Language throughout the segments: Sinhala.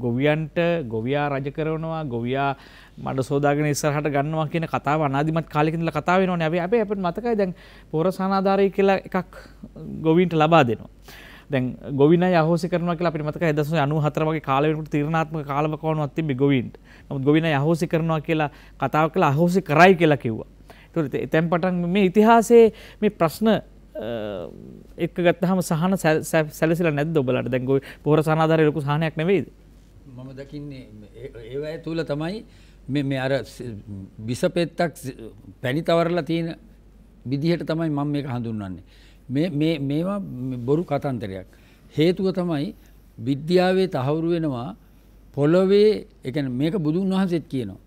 ගොවියන්ට ගොවියා රජ කරනවා ගොවියා මඩ සෝදාගෙන ඉස්සරහට ගන්නවා කියන කතාව අනාදිමත් කාලෙක ඉඳලා කතාව වෙනවනේ. අපි අපි අපිට මතකයි දැන් පොර සානාධාරී කියලා එකක් ගොවීන්ට ලබා දෙනවා. දැන් ගොවිනය අහෝසි කරනවා කියලා අපිට මතකයි 1994 වගේ කාල වෙනකොට තීරණාත්මක කාලවකවානුවක් තිබ්බේ ගොවීන්ට. නමුත් ගොවිනය අහෝසි කරනවා කියලා කතාව කළා අහෝසි කරයි කියලා කිව්වා. ඒතකොට එතෙන් පටන් මේ ඉතිහාසයේ මේ ප්‍රශ්න එක්ක ගත්තහම සහන සැලසිලා නැද්ද ඔබලට දැන් ගොවි පොහොර සානාධාරී ලොකු සහනයක් නෙවෙයිද? මම දකින්නේ ඒවය තුළ තමයි මේ අර බිසපෙත්තක් පැණි තවරලා තියෙන විදිහට තමයි මම මේක හඳුන්වන්නේ. මේවා බොරු කතන්තරයක්. හේතුව තමයි විද්‍යාවේ තහවුරු වෙනවා පොළොවේ එකන මේක බුදුන් වහන්සෙත් කියනවා.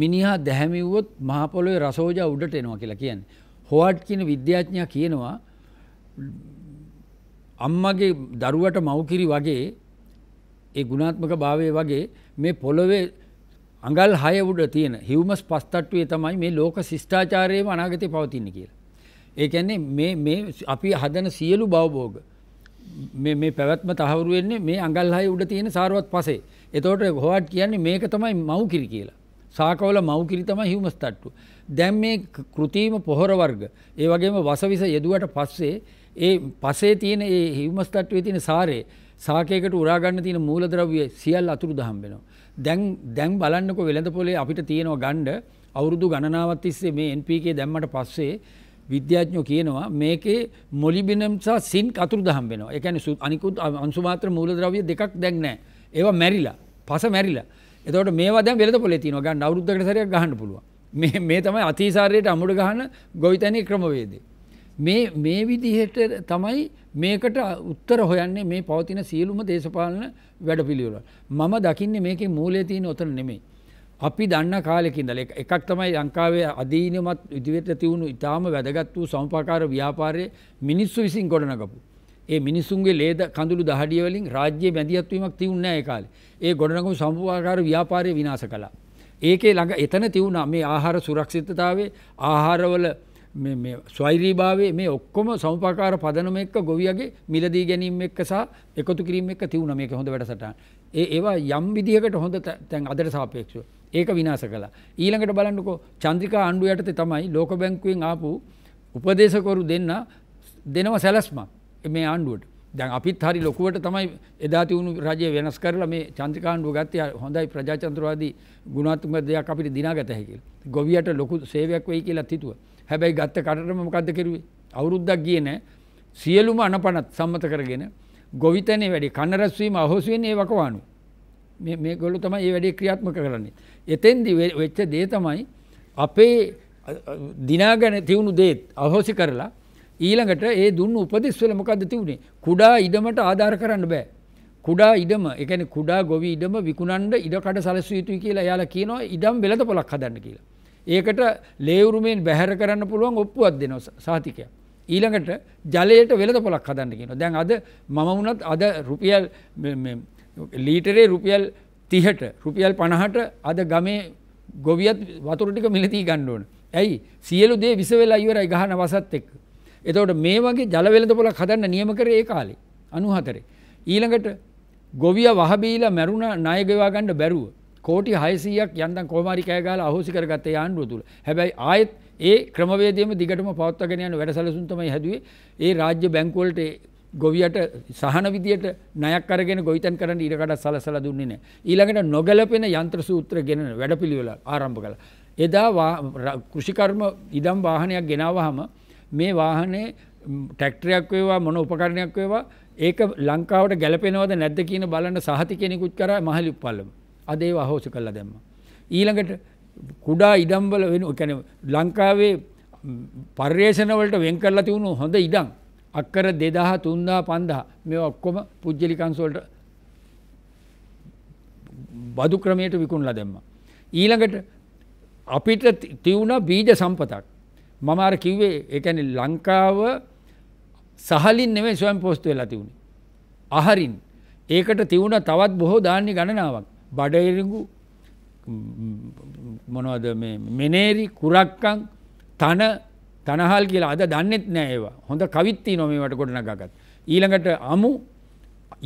මිනිහා දැහැමිව්වොත් මහපොළොවේ රසෝජ උඩට එනවා කියලා කියන්නේ. හොවට් කියන විද්‍යාඥයා කියනවා අම්මගේ දරුවට මව්කිරි වගේ ඒ ගුණාත්මක භාවය වගේ මේ පොළොවේ අඟල් හය උඩ තියෙන හිවමස් පස්තට්ටුවේ තමයි මේ ලෝක ශිෂ්ඨාචාරයේම අනාගතේ පවතින්නේ කියලා. ඒ කියන්නේ මේ මේ අපි හදන සියලු බවභෝග මේ මේ පැවැත්ම තහවුරු වෙන්නේ මේ අඟල් හය උඩ තියෙන සාරවත් පසේ. එතකොට හොවාට් කියන්නේ මේක තමයි මව්කිරි කියලා. සාකවල මව්කිරි තමයි හිවමස් තට්ටුව. දැන් මේ કૃතිම පොහොර වර්ග ඒ වගේම වසවිස යෙදුවට පස්සේ ඒ පසේ තියෙන ඒ හිවමස් තට්ටුවේ තියෙන සාරේ සාකයකට උරාගන්න තියෙන මූලද්‍රව්‍ය සියල් අතුරු දහම් වෙනවා. දැන් දැන් බලන්නකො වෙළඳ පොලේ අපිට තියෙනවා ගණ්ඩ අවුරුදු ගණනාවක් තිස්සේ මේ NPK දැම්මට පස්සේ විද්‍යාඥයෝ කියනවා මේකේ මොලිබිනම් සහ සින්ක් අතුරු දහම් වෙනවා. ඒ කියන්නේ අනිකුත් අංශු මාත්‍ර මූලද්‍රව්‍ය දෙකක් දැන් නැහැ. ඒවා මැරිලා. පස මැරිලා. එතකොට මේවා දැන් වෙළඳ පොලේ තියෙනවා. ගන්න අවුරුද්දකට සැරයක් ගහන්න පුළුවන්. මේ මේ තමයි අතිසාරයට අමුඩ ගහන ගොවිතැනී ක්‍රමවේදය. මේ මේ විදිහට තමයි මේකට උත්තර හොයන්නේ මේ පවතින සියලුම දේශපාලන වැඩපිළිවෙල. මම දකින්නේ මේකේ මූලයේ තියෙන උතන නෙමෙයි. අපි දන්න කාලෙක ඉඳලා එකක් තමයි ලංකාවේ අදීනමත් විදිහට තියුණු ඊටාම වැදගත් වූ සමපාකාර ව්‍යාපාරයේ මිනිස්සු විසින් ගොඩනගපු. ඒ මිනිසුන්ගේ ලේද කඳුළු දහඩිය වලින් රාජ්‍ය බැඳියත් වීමක් තියුන්නේ නැහැ ඒ කාලේ. ඒ ගොඩනගපු සමපාකාර ව්‍යාපාරය විනාශ කළා. ඒකේ ළඟ එතන තියුණා මේ ආහාර සුරක්ෂිතතාවයේ ආහාරවල ස්වෛරීභාවේ මේ ඔක්කොම සම්පකාර පදනම එක්ක ගොවියගේ මිලදී ගැනීම එක්ක සහ එකතු කිරීම එක්ක තිවුණ මේක හොඳ වැඩසටහන්. ඒ ඒවා යම් විදිහකට හොඳ තැන් අදට සාපේක්ෂව. ඒක විනාශ කළා. ඊළඟට බලන්නකෝ චන්ද්‍රිකා ආණ්ඩුව යටතේ තමයි ලෝක බැංකුවෙන් ආපු උපදේශකවරු දෙන්න දෙනව සැලැස්මක් මේ ආණ්ඩුවට. දැන් අපිත් හරි ලොකුවට තමයි එදා තිවුණු රජය වෙනස් කරලා මේ චන්ද්‍රිකාණ්ඩුව ගත්තේ හොඳයි ප්‍රජාතන්ත්‍රවාදී ගුණාත්මක දෙයක් අපිට දිනාගත හැකියි. ගොවියට ලොකු සේවයක් වෙයි කියලා හිතුවා. හැබැයි ගත්ත කටටම මොකක්ද කෙරුවේ අවුරුද්දක් කියන සියලුම අනපනත් සම්මත කරගෙන ගොවිතනේ වැඩි කන්නරැස්වීම අහොසුවෙන් ඒ වකවානු මේ ගොලු තමයි ඒ වැඩේ ක්‍රියාත්මක කරන්නේ එතෙන්දි වෙච්ච දේ තමයි අපේ දිනාගැන තිවුණු දේත් අහෝසි කරලා ඊළඟට ඒ දුන්න උපදෙස්වල මොකක්ද තිවුණේ කුඩා ඉඩමට ආධාර කරන්න බෑ කුඩා ඉඩම එකන කුඩා ගොවි ඉඩම විකුණන්ඩ ඉඩකට සලස්ව යුතුයි කියලා යාලා කියනවා ඉඩම් වෙලද පොලක් හදන්න කියලා ඒකට ලේවරුමෙන් බැහැර කරන්න පුළුවන් ඔප්පුවත් දෙනව සාතිකය. ඊළඟට ජලයට වෙළඳ පොලක් හදන්න කියනවා. දැන් අද මම වුණත් අද රුපියල් ලීටරේ රුපියල් 30ට රුපියල් 50ට අද ගමේ ගොවියත් වතුර ටික මිලදී ගන්න ඕන. ඇයි? සියලු දේ විස වෙලා ඉවරයි ගහන වසත් එක්ක. එතකොට මේ වගේ ජල වෙළඳ පොලක් හදන්න නියම කරේ ඒ කාලේ 94. ඊළඟට ගොවිය වහබීලා මැරුණ ණය ගෙවා ගන්න බැරුව කෝටි 600ක් යන්තම් කොහොමාරි කෑ ගහලා අහෝසි කරගත්තේ ආණ්ඩුව තුල. හැබැයි ආයෙත් ඒ ක්‍රමවේදයම දිගටම පවත්වාගෙන යන වැඩසැලසුම් තමයි හැදුවේ. ඒ රාජ්‍ය බැංකුවලට ගොවියට සහන විදියට ණයක් අරගෙන ගොවිතැන් කරන්න ඊට කඩ සලසලා දුන්නේ නැහැ. ඊළඟට නොගැලපෙන යන්ත්‍ර සූත්‍ර ගෙනන වැඩපිළිවෙල ආරම්භ කළා. එදා කෘෂිකර්ම ඉදම් වාහනයක් ගෙනාවහම මේ වාහනේ ටැක්ටරයක් වේවා මොන උපකරණයක් වේවා ඒක ලංකාවට ගැලපෙනවද නැද්ද කියන බලන්න සහති කෙනෙකුත් කරා මහලි උප්පල්ලම. අදේ අහෝස කල්ලා දැම්ම. ඊළඟට කුඩා ඉඩම්බල වෙන කැන ලංකාවේ පර්යේෂණවලට වෙන් කරලා තිවුණු හොඳ ඉඩම් අක්කර දෙදහ තුන්දා පන්දා මේ ඔක්කොම පුද්ජලිකන්සෝල්ට බදු ක්‍රමයට විකුණලා දෙම්ම. ඊළඟට අපිට තිවුණ බීජ සම්පතක් මම අර කිව්වේ එකැන ලංකාව සහලින් නෙවේ ස්වයම් පෝස්තු වෙලා තිවුණේ. අහරින් ඒකට තිවුණ තවත් බොහෝ ධාන්‍ය ගණනාවක්. බඩයිරිඟු මොනවද මෙනේරි කුරක්කං තන තනහල් කියලා අද දන්නෙත් නෑ ඒවා හොඳ කවිත්ති නොමීමට ගොඩනගත්. ඊළඟට අමු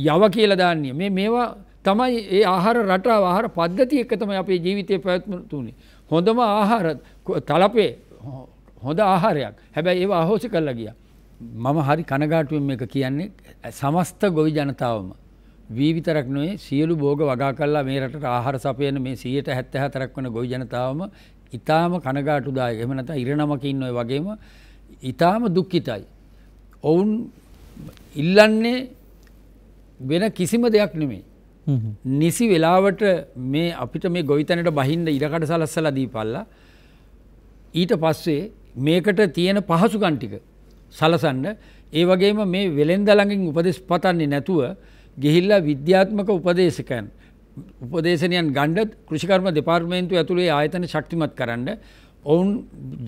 යව කියල දාන්නේ මේ මේවා තමයි ඒ ආහාර රටා ආහාර පද්ධති එක තමයි අපේ ජීවිතය පැවැත්මතුනේ. හොඳම ආහාර තලපේ හොඳ ආහාරයක් හැබැයි ඒවා අහෝසි කල්ලා ගිය. මම හරි කනගාටුවෙන් එක කියන්නේ සමස්ත ගොවි ජනතාවම වීවිතරක් නොේ සියලු බෝග වගා කල්ලා මේ රට ආහාර සපයන මේ සියයට හැත්ත හතරක් වන ගොයි ජනතාවම ඉතාම කනගාටුදාය එමනත ඉරණමකින් නොය වගේම ඉතාම දුක්කිතයි. ඔවුන් ඉල්ලන්නේ වෙන කිසිම දෙයක් නෙමේ. නිසි වෙලාවට මේ අපිට මේ ගොවිතනට බහින්ද ඉරකට සලස්සල දීපල්ලා ඊට පස්සේ මේකට තියෙන පහසුකන්ටික සලසන්න ඒ වගේම මේ වෙළෙන්ද ළඟින් උපදෙස් පතන්නේ නැතුව ගිහිල්ලා විද්‍යාත්මක උපදේශකයන් උපදේශනයන් ගණ්ඩ කෘෂිකර්ම දෙපාර්මේන්තු ඇතුළේ ආයතන ශක්තිමත් කරන්න ඔවුන්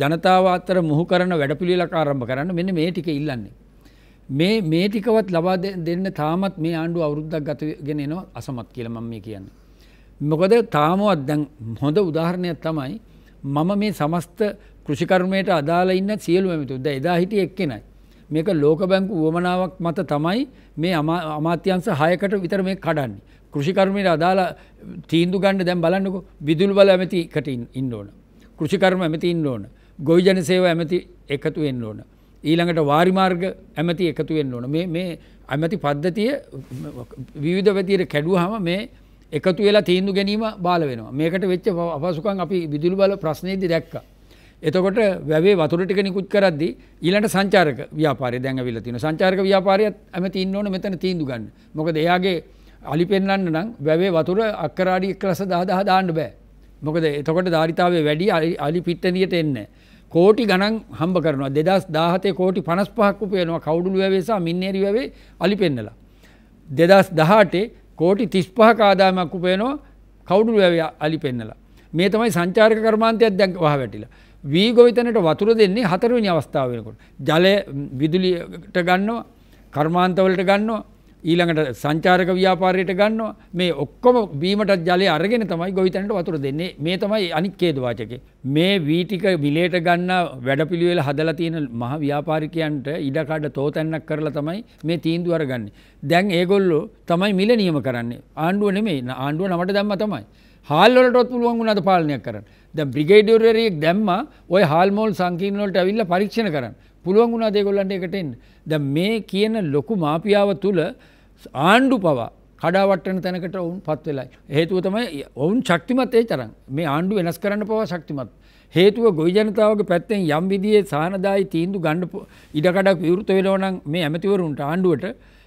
ජනතාව අතර මුහු කරන වැඩපිළිලක් ආරම්භ කරන්න මෙන්න මේ ටික ඉල්ලන්නේ. මේ මේ ටිකවත් ලබා දෙන්න තාමත් මේ ආණ්ඩුව අවුරුද්දක් ගතගෙන එනවා අසමත් කියලා මම මේ කියන්නේ. මොකද තාමවත් දැන් හොඳ උදාහරණයක් තමයි මම මේ සමස්ත කෘෂිකර්මයට අදාළ ඉන්න සියලුම මිතුන්. දැන් එදා හිටිය එක්කෙනයි. මේක ලෝක බැංකු වුවමනාවක් මත තමයි මේ අමාත්‍යන්ස හයකට විතර මේ කඩන්න. කෘෂිකර්මයට අදාළ තීන්දු ගන්න දැම් බලන්නක විදුල් බල ඇමතිකට ඉන්න ඕන. කෘෂිකර්ම ඇමති ඉන්න ඕන. ගොයිජන සේව ඇමති එකතු වෙන්න ඕන. ඊළඟට වාරිමාර්ග ඇමති එකතු වෙන්න ඕන. මේ ඇමති පද්ධතිය විවිධ වැතියට කැඩුවහම මේ එකතු වෙලා තීන්දු ගැනීම බාල වෙනවා. මේකට වෙච්ච අපසුකන් අපි විදුල් බල ප්‍රශ්නයේදී දැක්කා. එතකොට වැවේ වතුර ටික නිකුත් කරද්දී ඊළඟට සංචාරක ව්‍යාපාරය දැන් අවිල්ල තියෙනවා. සංචාරක ව්‍යාපාරයත් ඇමති ඉන්න ඕනේ මෙතන තීන්දුව ගන්න. මොකද එයාගේ අලි පෙන්වන්න නම් වැවේ වතුර අක්කරාඩි 11000 දාන්න බෑ. මොකද එතකොට ධාරිතාවේ වැඩි අලි පිට්ටනියට එන්නේ කෝටි ගණන් හම්බ කරනවා 2017 කෝටි 55ක් උපයනවා කවුඩුළු වැවේ සහ මින්නේරි වැවේ අලි පෙන්නලා. 2018 කෝටි 35ක ආදායමක් උපයනවා කවුඩුළු වැවේ අලි පෙන්නලා. මේ තමයි සංචාරක කර්මාන්තයක් දැන් වහ වැටිලා. වී ගොවිතනට වතුර දෙන්නේ හතරවෙනි අවස්ථාව වෙනකොට. ජලය විදුලිට ගන්නවා කර්මාන්තවලට ගන්නවා ඊළඟට සංචාරක ව්‍යාපාරයට ගන්නවා මේ ඔක්කොම බීමට ජලය අරගෙන තමයි ගොවිතැනට වතුර දෙන්නේ මේ තමයි අනික් ඛේදවාචකේ මේ වීටික මිලේට ගන්න වැඩපිළිවෙල හදලා තියෙන මහ ව්‍යාපාරිකයන්ට ඉඩකඩ තෝතැන්නක් කරලා තමයි මේ තීන්දුව අරගන්නේ දැන් ඒගොල්ලෝ තමයි මිල නියම කරන්නේ ආණ්ඩුව නෙමෙයි ආණ්ඩුව නමට දැම්ම තමයි හාල්ලොටත් පුළුවන් වුණට පාලනයක් කරන්න ද බ්‍රිගේඩියවරයෙක් දැම්ම ඔය හල්මෝල් සංකීර්ණවලට ඇවිල්ල පරීක්ෂණ කරන්න පුළුවන් වුණා දෙගොල්ලන්ට එකට එන්න ද මේ කියන ලොකු මාපියාව තුළ ආණ්ඩු පවා කඩාවටන තැනකට ඔවුන් පත් වෙලායි. හේතුව තමයි ඔවුන් ශක්තිමත් ඒ තරම් මේ ආණ්ඩු වෙනස් කරන්න පවා ශක්තිමත්. හේතුව ගොයි ජනතාවගේ පැත්තෙන් යම් විදියේ සහනදායි තීන්දු ගණ්ඩ ඉඩකඩක් විවෘත වෙනවනම් මේ ඇමතිවරුන්ට ආණ්ඩුවට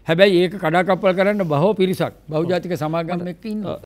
හැබැයි ඒක කඩාකප්පල් කරන්න බහෝ පිරිසක් බෞජාතික සමාගමක් ඉන්නවා.